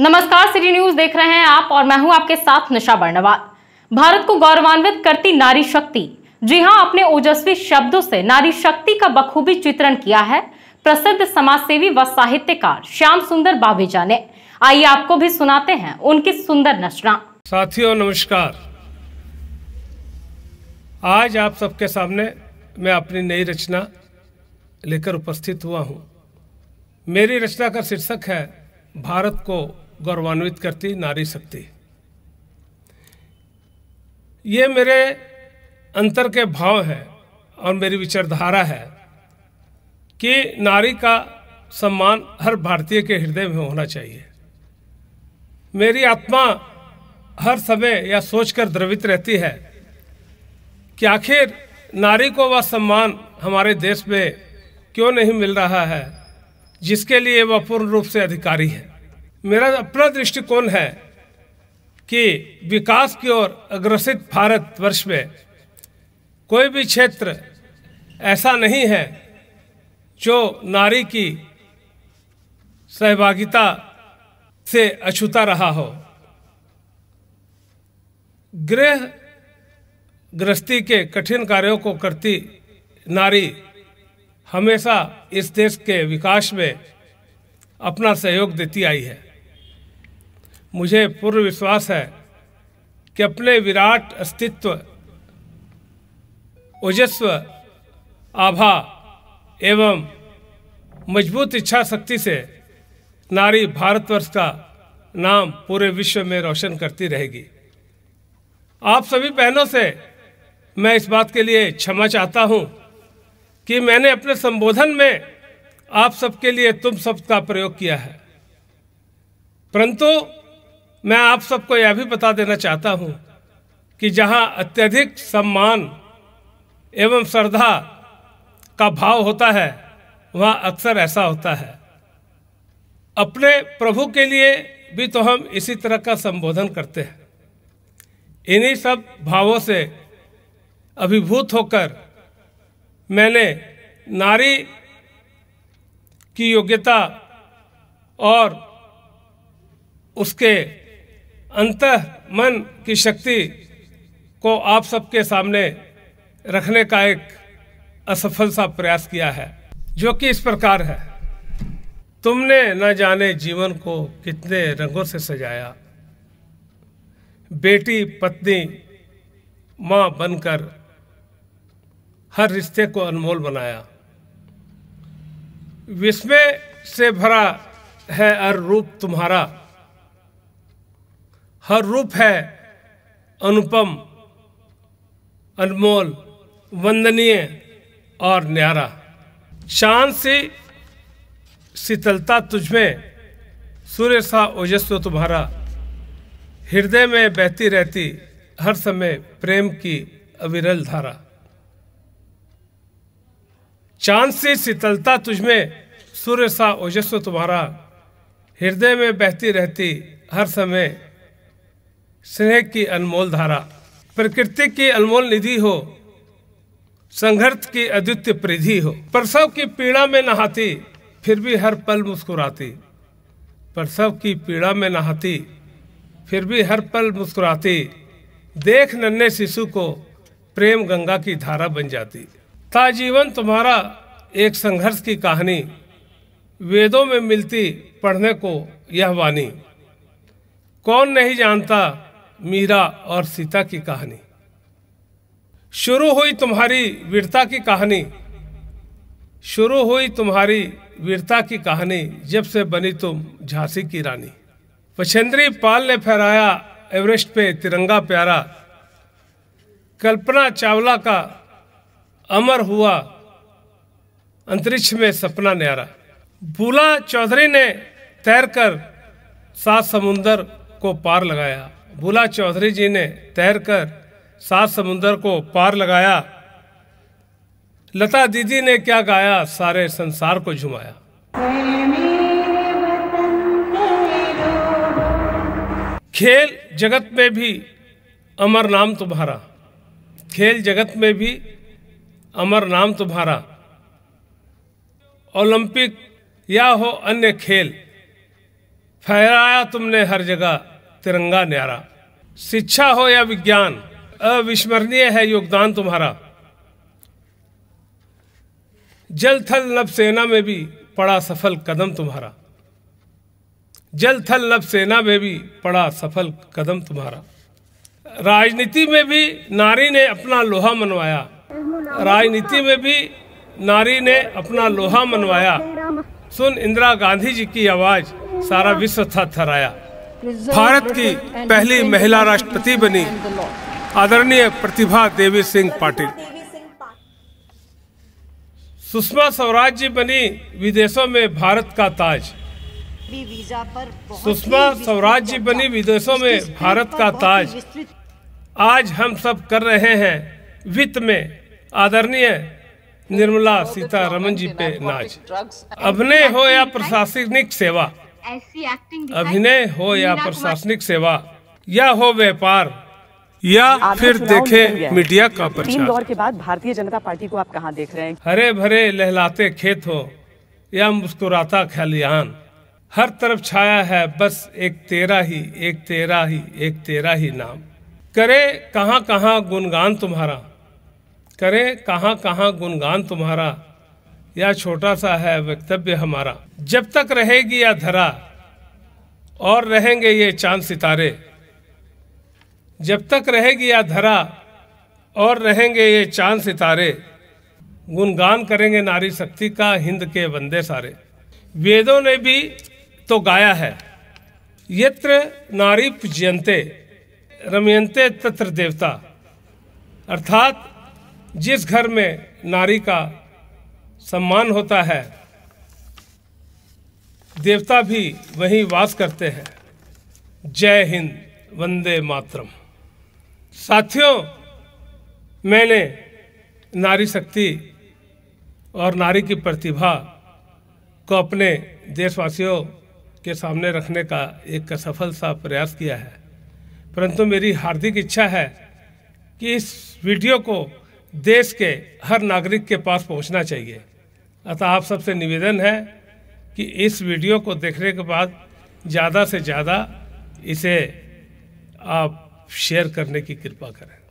नमस्कार city news देख रहे हैं आप और मैं हूं आपके साथ निशा बर्णवाल भारत को गौरवान्वित करती नारी शक्ति जी हां अपने ओजस्वी शब्दों से नारी शक्ति का बखूबी चित्रण किया है प्रसिद्ध समाजसेवी व साहित्यकार श्याम सुंदर बाबेजा ने आइए आपको भी सुनाते हैं उनकी सुंदर नचना साथियों नमस्कार आज आप सबके सामने मैं अपनी नई रचना लेकर उपस्थित हुआ हूँ मेरी रचना का शीर्षक है भारत को गौरवान्वित करती नारी शक्ति ये मेरे अंतर के भाव है और मेरी विचारधारा है कि नारी का सम्मान हर भारतीय के हृदय में होना चाहिए मेरी आत्मा हर समय यह सोचकर द्रवित रहती है कि आखिर नारी को वह सम्मान हमारे देश में क्यों नहीं मिल रहा है जिसके लिए वह पूर्ण रूप से अधिकारी है मेरा अपना दृष्टिकोण है कि विकास की ओर अग्रसित भारत वर्ष में कोई भी क्षेत्र ऐसा नहीं है जो नारी की सहभागिता से अछूता रहा हो गृह गृहस्थी के कठिन कार्यों को करती नारी हमेशा इस देश के विकास में अपना सहयोग देती आई है मुझे पूर्व विश्वास है कि अपने विराट अस्तित्व ओजस्व आभा एवं मजबूत इच्छा शक्ति से नारी भारतवर्ष का नाम पूरे विश्व में रोशन करती रहेगी आप सभी बहनों से मैं इस बात के लिए क्षमा चाहता हूँ कि मैंने अपने संबोधन में आप सबके लिए तुम शब्द का प्रयोग किया है परंतु मैं आप सबको यह भी बता देना चाहता हूं कि जहाँ अत्यधिक सम्मान एवं श्रद्धा का भाव होता है वहाँ अक्सर ऐसा होता है अपने प्रभु के लिए भी तो हम इसी तरह का संबोधन करते हैं इन्हीं सब भावों से अभिभूत होकर मैंने नारी की योग्यता और उसके अंत मन की शक्ति को आप सबके सामने रखने का एक असफल सा प्रयास किया है जो कि इस प्रकार है तुमने न जाने जीवन को कितने रंगों से सजाया बेटी पत्नी माँ बनकर हर रिश्ते को अनमोल बनाया विस्मय से भरा है हर रूप तुम्हारा हर रूप है अनुपम अनमोल वंदनीय और न्यारा शांत से शीतलता तुझमें सूर्य सा ओजस्व तुम्हारा हृदय में बहती रहती हर समय प्रेम की अविरल धारा चांद से शीतलता तुझमें सूर्य सा ओजस्व तुम्हारा हृदय में बहती रहती हर समय स्नेह की अनमोल धारा प्रकृति की अनमोल निधि हो संघर्ष की अद्वित्य प्रधि हो प्रसव की पीड़ा में नहाती फिर भी हर पल मुस्कुराती प्रसव की पीड़ा में नहाती फिर भी हर पल मुस्कुराती देख नन्हे शिशु को प्रेम गंगा की धारा बन जाती था जीवन तुम्हारा एक संघर्ष की कहानी वेदों में मिलती पढ़ने को यह वाणी कौन नहीं जानता मीरा और सीता की कहानी शुरू हुई तुम्हारी वीरता की कहानी शुरू हुई तुम्हारी वीरता की कहानी जब से बनी तुम झांसी की रानी वचेंद्री पाल ने फहराया एवरेस्ट पे तिरंगा प्यारा कल्पना चावला का अमर हुआ अंतरिक्ष में सपना न्यारा बूला चौधरी ने तैरकर सात समुंदर को पार लगाया भूला चौधरी जी ने तैरकर सात समुंदर को पार लगाया लता दीदी ने क्या गाया सारे संसार को झुमाया खेल जगत में भी अमर नाम तुम्हारा खेल जगत में भी अमर नाम तुम्हारा ओलंपिक या हो अन्य खेल फहराया तुमने हर जगह तिरंगा न्यारा शिक्षा हो या विज्ञान अविस्मरणीय है योगदान तुम्हारा जल थल नव सेना में भी पड़ा सफल कदम तुम्हारा जल थल नव सेना में भी पड़ा सफल कदम तुम्हारा राजनीति में भी नारी ने अपना लोहा मनवाया राजनीति में भी नारी ने अपना लोहा मनवाया सुन इंदिरा गांधी जी की आवाज सारा विश्व था थराया भारत की पहली महिला राष्ट्रपति बनी आदरणीय प्रतिभा देवी सिंह पाटिल सुषमा स्वराज जी बनी विदेशों में भारत का ताज सुषमा स्वराज जी बनी विदेशों में भारत का ताज आज हम सब कर रहे हैं वित्त में आदरणीय निर्मला सीतारमन जी पे नाच अपने हो या प्रशासनिक सेवा ऐसी एक्टिंग अभिनय हो या प्रशासनिक सेवा या हो व्यापार या फिर देखे मीडिया का प्रचार तीन दौर के बाद भारतीय जनता पार्टी को आप कहाँ देख रहे हैं हरे भरे लहलाते खेत हो या मुस्कुराता खलिहान हर तरफ छाया है बस एक तेरा ही एक तेरा ही एक तेरा ही नाम करे कहाँ कहाँ गुणगान तुम्हारा करे कहाँ कहाँ गुणगान तुम्हारा यह छोटा सा है वक्तव्य हमारा जब तक रहेगी यह धरा और रहेंगे ये चांद सितारे जब तक रहेगी यह धरा और रहेंगे ये चांद सितारे गुणगान करेंगे नारी शक्ति का हिंद के बंदे सारे वेदों ने भी तो गाया है यत्र नारी पूजयंते रमयंते तत्र देवता अर्थात जिस घर में नारी का सम्मान होता है देवता भी वहीं वास करते हैं जय हिंद वंदे मातरम साथियों मैंने नारी शक्ति और नारी की प्रतिभा को अपने देशवासियों के सामने रखने का एक सफल सा प्रयास किया है परंतु मेरी हार्दिक इच्छा है कि इस वीडियो को देश के हर नागरिक के पास पहुंचना चाहिए अतः आप सबसे निवेदन है कि इस वीडियो को देखने के बाद ज़्यादा से ज़्यादा इसे आप शेयर करने की कृपा करें